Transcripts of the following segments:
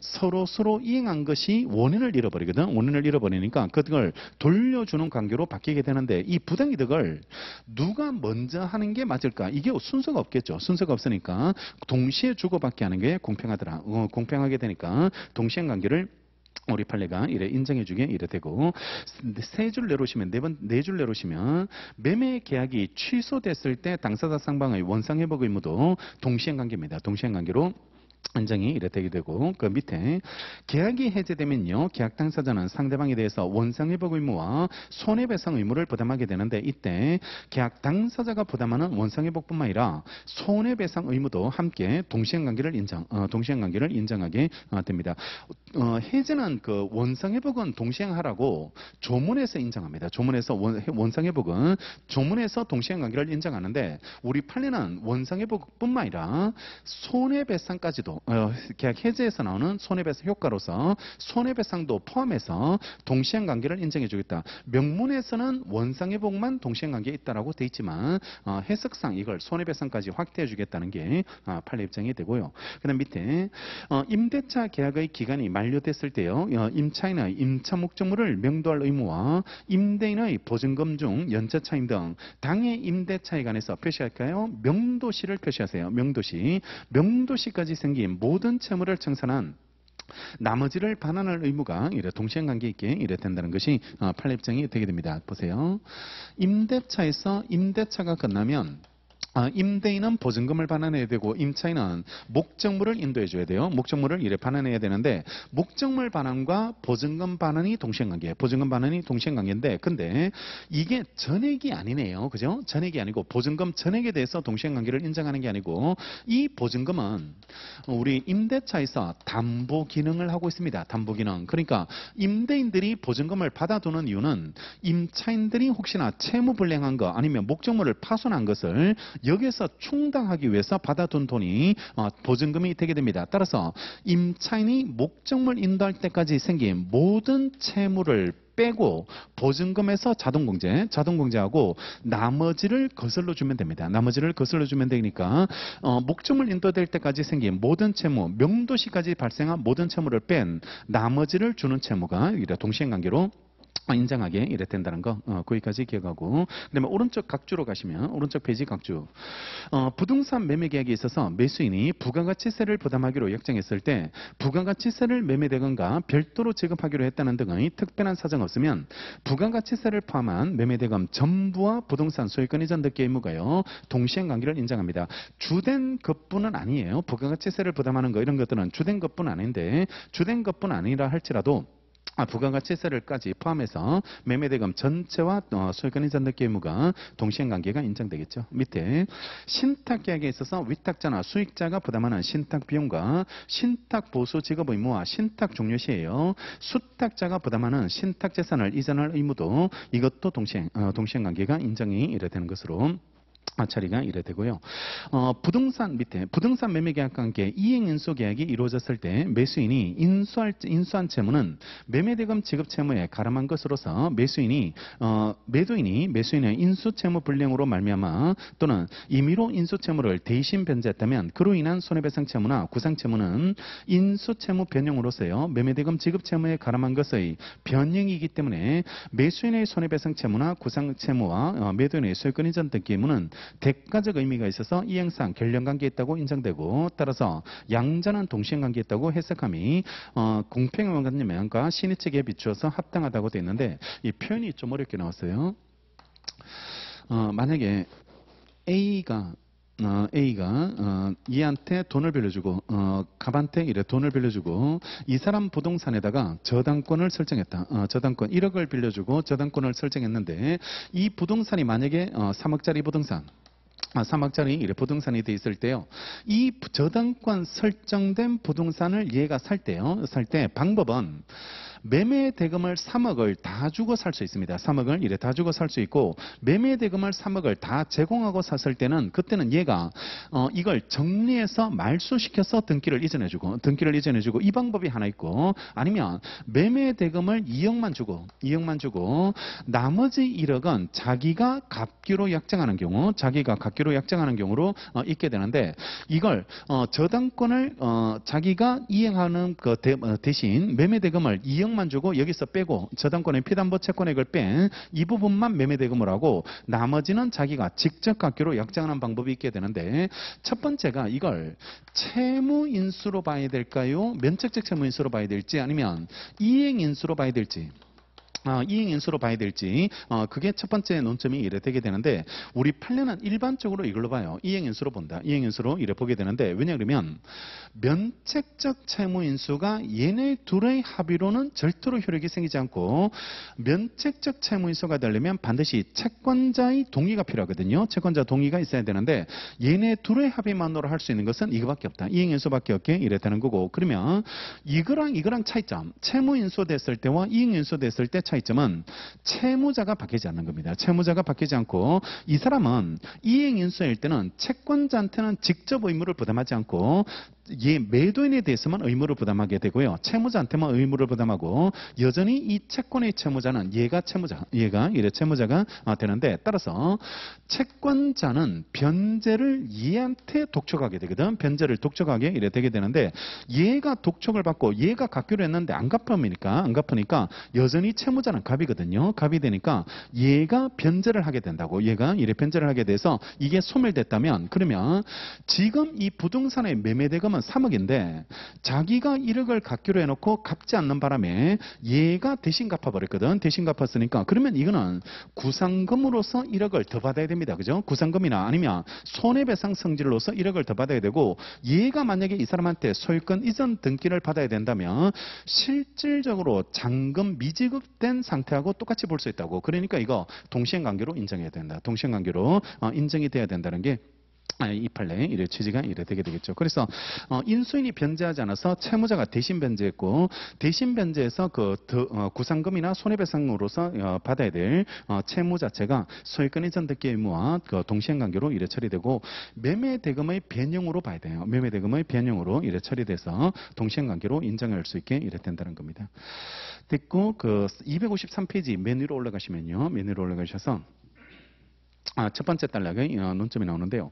서로 서로 이행한 것이 원인을 잃어버리거든. 원인을 잃어버리니까 그걸 돌려주는 관계로 바뀌게 되는데 이 부당이득을 누가 먼저 하는 게 맞을까? 이게 순서가 없겠죠. 순서가 없으니까 동시에 주고받게 하는 게 공평하더라. 어, 공평하게 되니까 동시행 관계를 우리 판례가 이래 인정해주게 이래 되고 세 줄 내려오시면 네 번네 네 줄 내려오시면 매매 계약이 취소됐을 때 당사자 상방의 원상 회복 의무도 동시행 관계입니다. 동시행 관계로 안정이 이렇게 되고 그 밑에 계약이 해제되면요 계약 당사자는 상대방에 대해서 원상회복 의무와 손해배상 의무를 부담하게 되는데 이때 계약 당사자가 부담하는 원상회복뿐만 아니라 손해배상 의무도 함께 동시행관계를 인정 어, 동시행관계를 인정하게 어, 됩니다. 어, 해제는 그 원상회복은 동시행하라고 조문에서 인정합니다. 조문에서 원, 원상회복은 조문에서 동시행관계를 인정하는데 우리 판례는 원상회복뿐만 아니라 손해배상까지 손해배도 어, 계약 해제에서 나오는 손해배상 효과로서 손해배상도 포함해서 동시행관계를 인정해주겠다. 명문에서는 원상회복만 동시행관계에 있다라고 돼 있지만 어, 해석상 이걸 손해배상까지 확대해주겠다는 게 어, 판례 입장이 되고요. 그다음 밑에 어, 임대차 계약의 기간이 만료됐을 때요, 어, 임차인의 임차 목적물을 명도할 의무와 임대인의 보증금 중 연차 차임 등 당해 임대차에 관해서 표시할까요? 명도시를 표시하세요. 명도시, 명도시까지 생긴 관계 모든 채무를 청산한 나머지를 반환할 의무가 이래 동시행 관계 있게 이래 된다는 것이 판례 어, 입장이 되게 됩니다. 보세요. 임대차에서 임대차가 끝나면 아, 임대인은 보증금을 반환해야 되고 임차인은 목적물을 인도해줘야 돼요. 목적물을 이래 반환해야 되는데 목적물 반환과 보증금 반환이 동시행관계 보증금 반환이 동시행관계인데 근데 이게 전액이 아니네요. 그죠? 전액이 아니고 보증금 전액에 대해서 동시행관계를 인정하는 게 아니고 이 보증금은 우리 임대차에서 담보 기능을 하고 있습니다. 담보 기능. 그러니까 임대인들이 보증금을 받아두는 이유는 임차인들이 혹시나 채무 불량한 거 아니면 목적물을 파손한 것을 여기에서 충당하기 위해서 받아둔 돈이 어, 보증금이 되게 됩니다. 따라서 임차인이 목적물 인도할 때까지 생긴 모든 채무를 빼고 보증금에서 자동공제, 자동공제하고 나머지를 거슬러 주면 됩니다. 나머지를 거슬러 주면 되니까 어, 목적물 인도될 때까지 생긴 모든 채무, 명도시까지 발생한 모든 채무를 뺀 나머지를 주는 채무가 이라 동시행관계로 어, 인장하게 이래된다는거 어, 거기까지 기억하고 그다음에 오른쪽 각주로 가시면 오른쪽 페이지 각주 어, 부동산 매매 계약에 있어서 매수인이 부가가치세를 부담하기로 약정했을 때 부가가치세를 매매대금과 별도로 지급하기로 했다는 등의 특별한 사정 없으면 부가가치세를 포함한 매매대금 전부와 부동산 소유권 이전 등기 의무가요 동시행관계를 인정합니다 주된 것뿐은 아니에요 부가가치세를 부담하는 거 이런 것들은 주된 것뿐 아닌데 주된 것뿐 아니라 할지라도 아, 부가가 치세를까지 포함해서 매매대금 전체와 어, 소유권인전득 의무가 동시행관계가 인정되겠죠. 밑에 신탁계약에 있어서 위탁자나 수익자가 부담하는 신탁비용과 신탁보수 직업 의무와 신탁 종료 시에요. 수탁자가 부담하는 신탁재산을 이전할 의무도 이것도 동시행, 어, 동시행관계가 인정이 이래 되는 것으로 마찰이가 이래 되고요. 어, 부동산 밑에 부동산 매매 계약 관계 이행 인수 계약이 이루어졌을 때 매수인이 인수할 인수한 채무는 매매 대금 지급 채무에 가름한 것으로서 매수인이 어, 매도인이 매수인의 인수 채무 불량으로 말미암아 또는 임의로 인수 채무를 대신 변제했다면 그로 인한 손해배상 채무나 구상 채무는 인수 채무 변형으로서요 매매 대금 지급 채무에 가름한 것의 변형이기 때문에 매수인의 손해배상 채무나 구상 채무와 어, 매도인의 소유권 이전 등기무는 대가적 의미가 있어서 이행상 결련관계에 있다고 인정되고 따라서 양자는 동시행관계에 있다고 해석함이 어, 공평원관념과 의 신의체계에 비추어서 합당하다고 되어 있는데 이 표현이 좀 어렵게 나왔어요. 어, 만약에 A가 어, A가 어, 얘한테 돈을 빌려주고 어, 갑한테 이래 돈을 빌려주고 이 사람 부동산에다가 저당권을 설정했다. 어, 저당권 1억을 빌려주고 저당권을 설정했는데 이 부동산이 만약에 어, 3억짜리 부동산 아, 3억짜리 이래 부동산이 돼 있을 때요. 이 저당권 설정된 부동산을 얘가 살 때요. 살 때 방법은 매매 대금을 3억을 다 주고 살 수 있습니다. 3억을 이래 다 주고 살 수 있고 매매 대금을 3억을 다 제공하고 샀을 때는 그때는 얘가 어, 이걸 정리해서 말소시켜서 등기를 이전해주고 등기를 이전해주고 이 방법이 하나 있고 아니면 매매 대금을 2억만 주고 2억만 주고 나머지 1억은 자기가 갚기로 약정하는 경우 자기가 갚기로 약정하는 경우로 어, 있게 되는데 이걸 어, 저당권을 어, 자기가 이행하는 그 대, 어, 대신 매매 대금을 2억만 내용만 주고 여기서 빼고 저당권의 피담보 채권액을 뺀 이 부분만 매매대금을 하고 나머지는 자기가 직접 갖기로 약정하는 방법이 있게 되는데 첫 번째가 이걸 채무인수로 봐야 될까요? 면책적 채무인수로 봐야 될지 아니면 이행인수로 봐야 될지 아, 이행연수로 봐야 될지 어, 그게 첫 번째 논점이 이래 되게 되는데 우리 판례는 일반적으로 이걸로 봐요 이행연수로 본다 이행연수로 이래 보게 되는데 왜냐 그러면 면책적 채무인수가 얘네 둘의 합의로는 절대로 효력이 생기지 않고 면책적 채무인수가 되려면 반드시 채권자의 동의가 필요하거든요 채권자 동의가 있어야 되는데 얘네 둘의 합의만으로 할 수 있는 것은 이거밖에 없다 이행연수밖에 없게 이래 되는 거고 그러면 이거랑 이거랑 차이점 채무인수 됐을 때와 이행연수 됐을 때 차이 차이점은 채무자가 바뀌지 않는 겁니다. 채무자가 바뀌지 않고 이 사람은 이행인수일 때는 채권자한테는 직접 의무를 부담하지 않고 예, 매도인에 대해서만 의무를 부담하게 되고요. 채무자한테만 의무를 부담하고 여전히 이 채권의 채무자는 얘가 채무자, 얘가 이래 채무자가 아, 되는데 따라서 채권자는 변제를 얘한테 독촉하게 되거든. 변제를 독촉하게 이래 되게 되는데 얘가 독촉을 받고 얘가 갚기로 했는데 안 갚으니까 안 갚으니까 여전히 채무자는 갑이거든요. 갑이 되니까 얘가 변제를 하게 된다고. 얘가 이래 변제를 하게 돼서 이게 소멸됐다면 그러면 지금 이 부동산의 매매대금 세금은 3억인데 자기가 1억을 갚기로 해놓고 갚지 않는 바람에 얘가 대신 갚아버렸거든. 대신 갚았으니까 그러면 이거는 구상금으로서 1억을 더 받아야 됩니다. 그죠? 구상금이나 아니면 손해배상 성질로서 1억을 더 받아야 되고 얘가 만약에 이 사람한테 소유권 이전 등기를 받아야 된다면 실질적으로 잔금 미지급된 상태하고 똑같이 볼 수 있다고. 그러니까 이거 동시행 관계로 인정해야 된다. 동시행 관계로 어, 인정이 돼야 된다는 게 이팔레 이래 취지가 이래 되게 되겠죠. 그래서 어, 인수인이 변제하지 않아서 채무자가 대신 변제했고 대신 변제해서 그 더, 어, 구상금이나 손해배상으로서 어, 받아야 될 어, 채무 자체가 소유권 이전 등기 의무와 그 동시행관계로 이래 처리되고 매매 대금의 변형으로 봐야 돼요. 매매 대금의 변형으로 이래 처리돼서 동시행관계로 인정할 수 있게 이래 된다는 겁니다. 됐고 그 253페이지 메뉴로 올라가시면요. 메뉴로 올라가셔서 아, 첫 번째 단락의 어, 논점이 나오는데요.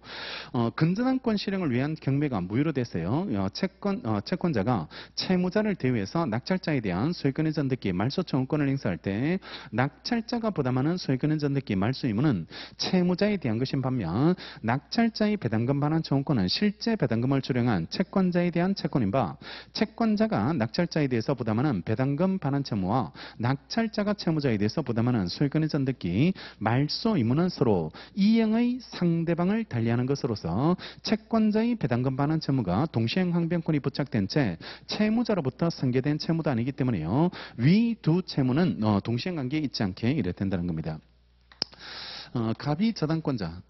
어, 근저당권 실행을 위한 경매가 무효로됐어요. 어, 채권, 어, 채권자가 채무자를 대위해서 낙찰자에 대한 소유권의전 득기 말소 청구권을 행사할 때 낙찰자가 부담하는 소유권의전 득기 말소 의무는 채무자에 대한 것인 반면 낙찰자의 배당금 반환 청구권은 실제 배당금을 출용한 채권자에 대한 채권인 바 채권자가 낙찰자에 대해서 부담하는 배당금 반환 채무와 낙찰자가 채무자에 대해서 부담하는 소유권의전 득기 말소 의무는 서로 이행의 상대방을 달리하는 것으로서 채권자의 배당금 반환 채무가 동시행 항변권이 부착된 채 채무자로부터 승계된 채무도 아니기 때문에요. 위 두 채무는 어, 동시행 관계에 있지 않게 이래 된다는 겁니다. 어, 갑이 저당권자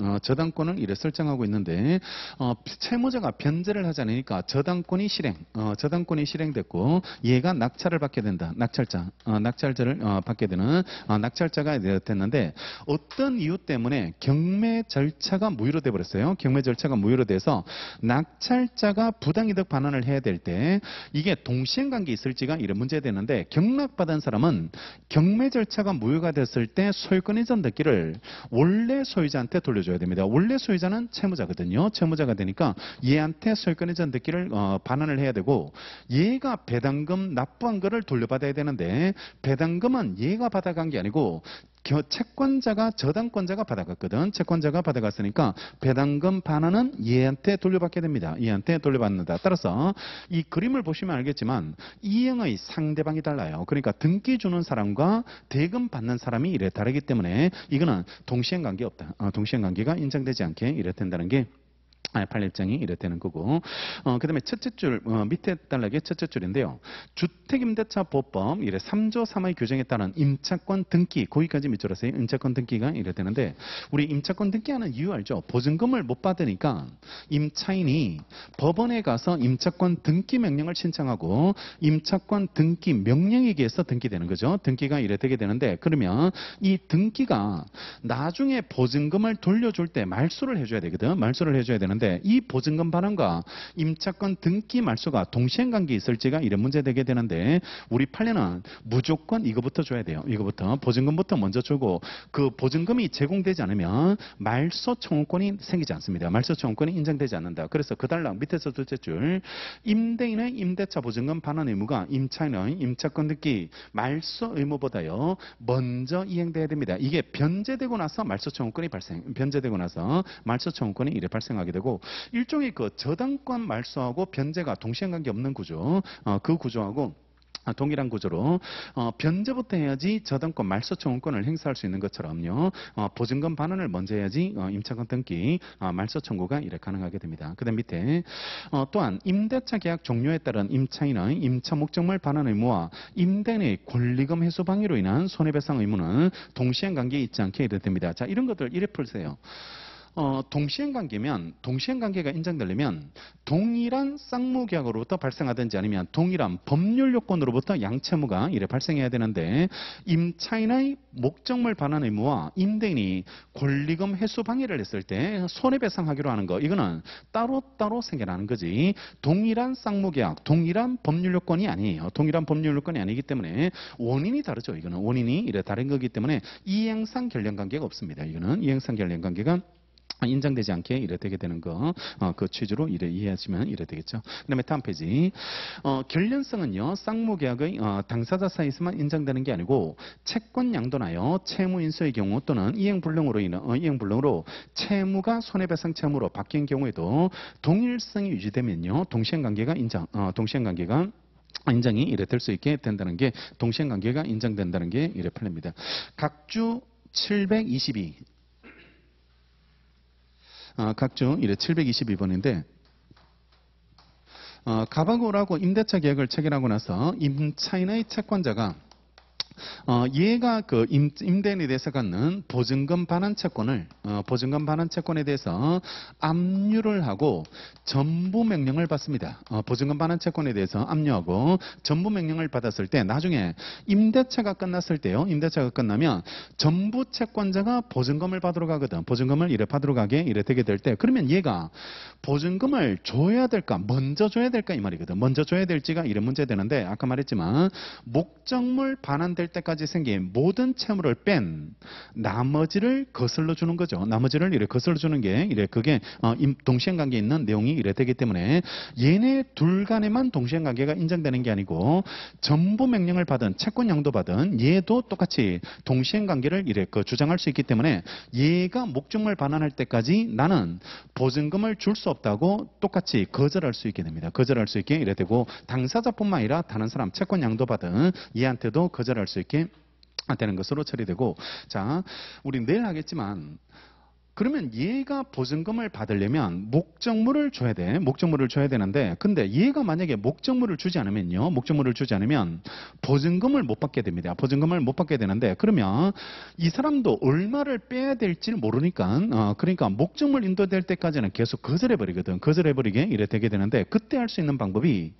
어, 저당권을 이래 설정하고 있는데 어, 채무자가 변제를 하지 않으니까 저당권이 실행, 어, 저당권이 실행됐고 얘가 낙찰을 받게 된다. 낙찰자, 어, 낙찰자를 어, 받게 되는 어, 낙찰자가 됐는데 어떤 이유 때문에 경매 절차가 무효로 돼 버렸어요. 경매 절차가 무효로 돼서 낙찰자가 부당이득 반환을 해야 될 때 이게 동시행관계 있을지가 이런 문제 되는데 경락받은 사람은 경매 절차가 무효가 됐을 때 소유권 이전 듣기를 원래 소유자한테 돌려 돌려줘야 됩니다. 원래 소유자는 채무자거든요. 채무자가 되니까 얘한테 소유권의 전득기를 어, 반환을 해야 되고 얘가 배당금 납부한 거를 돌려받아야 되는데 배당금은 얘가 받아간 게 아니고 채권자가 저당권자가 받아갔거든. 채권자가 받아갔으니까 배당금 반환은 얘한테 돌려받게 됩니다. 얘한테 돌려받는다. 따라서 이 그림을 보시면 알겠지만 이행의 상대방이 달라요. 그러니까 등기 주는 사람과 대금 받는 사람이 이래 다르기 때문에 이거는 동시행 관계 없다. 어, 동시행 관계가 인정되지 않게 이래 된다는 게 아, 8일장이 이렇다는 거고 어, 그 다음에 첫째 줄 어, 밑에 달락의 첫째 줄인데요 주택임대차 보법 이래 3조 3의 규정에 따른 임차권 등기 거기까지 밑줄었어요 임차권 등기가 이렇다는데 우리 임차권 등기하는 이유 알죠 보증금을 못 받으니까 임차인이 법원에 가서 임차권 등기 명령을 신청하고 임차권 등기 명령에 의해서 등기되는 거죠 등기가 이래 되게 되는데 그러면 이 등기가 나중에 보증금을 돌려줄 때 말소를 해줘야 되거든 말소를 해줘야 되는 하는데 이 보증금 반환과 임차권 등기 말소가 동시행 관계 있을지가 이런 문제 되게 되는데 우리 판례는 무조건 이거부터 줘야 돼요. 이거부터 보증금부터 먼저 주고 그 보증금이 제공되지 않으면 말소 청구권이 생기지 않습니다. 말소 청구권이 인정되지 않는다. 그래서 그 달랑 밑에서 둘째 줄 임대인의 임대차 보증금 반환 의무가 임차인의 임차권 등기 말소 의무보다요 먼저 이행돼야 됩니다. 이게 변제되고 나서 말소 청구권이 발생 변제되고 나서 말소 청구권이 이래 발생하게 되고 되고 일종의 그 저당권 말소하고 변제가 동시행관계 없는 구조 어, 그 구조하고 아, 동일한 구조로 어, 변제부터 해야지 저당권 말소 청구권을 행사할 수 있는 것처럼요 어, 보증금 반환을 먼저 해야지 임차권 등기 말소 청구가 이래 가능하게 됩니다 그 다음 밑에 또한 임대차 계약 종료에 따른 임차인의 임차 목적물 반환 의무와 임대인의 권리금 해소 방해로 인한 손해배상 의무는 동시행 관계에 있지 않게 됩니다 자 이런 것들 이래 풀세요 어, 동시행 관계면 동시행 관계가 인정되려면 동일한 쌍무계약으로부터 발생하든지 아니면 동일한 법률 요건으로부터 양채무가 이래 발생해야 되는데 임차인의 목적물 반환 의무와 임대인이 권리금 회수 방해를 했을 때 손해배상하기로 하는 거 이거는 따로따로 생겨나는 거지 동일한 쌍무계약 동일한 법률 요건이 아니에요 동일한 법률 요건이 아니기 때문에 원인이 다르죠 이거는 원인이 이래 다른 거기 때문에 이행상 결련 관계가 없습니다 이거는 이행상 결련 관계가 아, 인정되지 않게 이래 되게 되는 거, 어, 그 취지로 이래 이해하시면 이래 되겠죠. 그 다음에 다음 페이지. 어, 결련성은요, 쌍무계약의 어, 당사자 사이에서만 인정되는 게 아니고, 채권 양도나요, 채무 인수의 경우 또는 이행불능으로 인한, 어, 이행불능으로 채무가 손해배상 채무로 바뀐 경우에도 동일성이 유지되면요, 동시행관계가 인정, 어, 동시행관계가 인정이 이래 될 수 있게 된다는 게 동시행관계가 인정된다는 게 이래 풀립니다. 각주 722 아, 각종 722번인데 어, 가바고라고 임대차 계약을 체결하고 나서 임차인의 채권자가 어, 얘가 그 임, 임대인에 대해서 갖는 보증금 반환 채권을 어, 보증금 반환 채권에 대해서 압류를 하고 전부 명령을 받습니다. 어, 보증금 반환 채권에 대해서 압류하고 전부 명령을 받았을 때 나중에 임대차가 끝났을 때요. 임대차가 끝나면 전부 채권자가 보증금을 받으러 가거든. 보증금을 이래 받으러 가게 이래 되게 될 때 그러면 얘가 보증금을 줘야 될까 먼저 줘야 될까 이 말이거든. 먼저 줘야 될지가 이런 문제 되는데 아까 말했지만 목적물 반환 될 때까지 생긴 모든 채무를뺀 나머지를 거슬러 주는 거죠. 나머지를 이래 거슬러 주는 게 이래 그게 어, 동시행 관계 에 있는 내용이 이래 되기 때문에 얘네 둘 간에만 동시행 관계가 인정되는 게 아니고 전부 명령을 받은 채권 양도 받은 얘도 똑같이 동시행 관계를 이래 그 주장할 수 있기 때문에 얘가 목적물 반환할 때까지 나는 보증금을 줄 수 없다고 똑같이 거절할 수 있게 됩니다. 거절할 수 있게 이래 되고 당사자뿐만 아니라 다른 사람 채권 양도 받은 얘한테도 거절할 수수 있게 되는 것으로 처리되고 자 우리 내일 하겠지만 그러면 얘가 보증금을 받으려면 목적물을 줘야 돼. 목적물을 줘야 되는데 근데 얘가 만약에 목적물을 주지 않으면요. 목적물을 주지 않으면 보증금을 못 받게 됩니다. 보증금을 못 받게 되는데 그러면 이 사람도 얼마를 빼야 될지 모르니까 어, 그러니까 목적물 인도될 때까지는 계속 거절해 버리거든. 거절해 버리게 이래 되게 되는데 그때 할 수 있는 방법이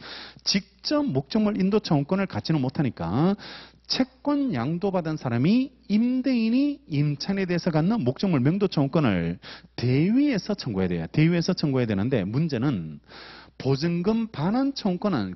직접 목적물 인도 청구권을 갖지는 못하니까 채권 양도받은 사람이 임대인이 임차인에 대해서 갖는 목적물 명도 청구권을 대위에서 청구해야 돼요. 대위에서 청구해야 되는데 문제는 보증금 반환 청구권은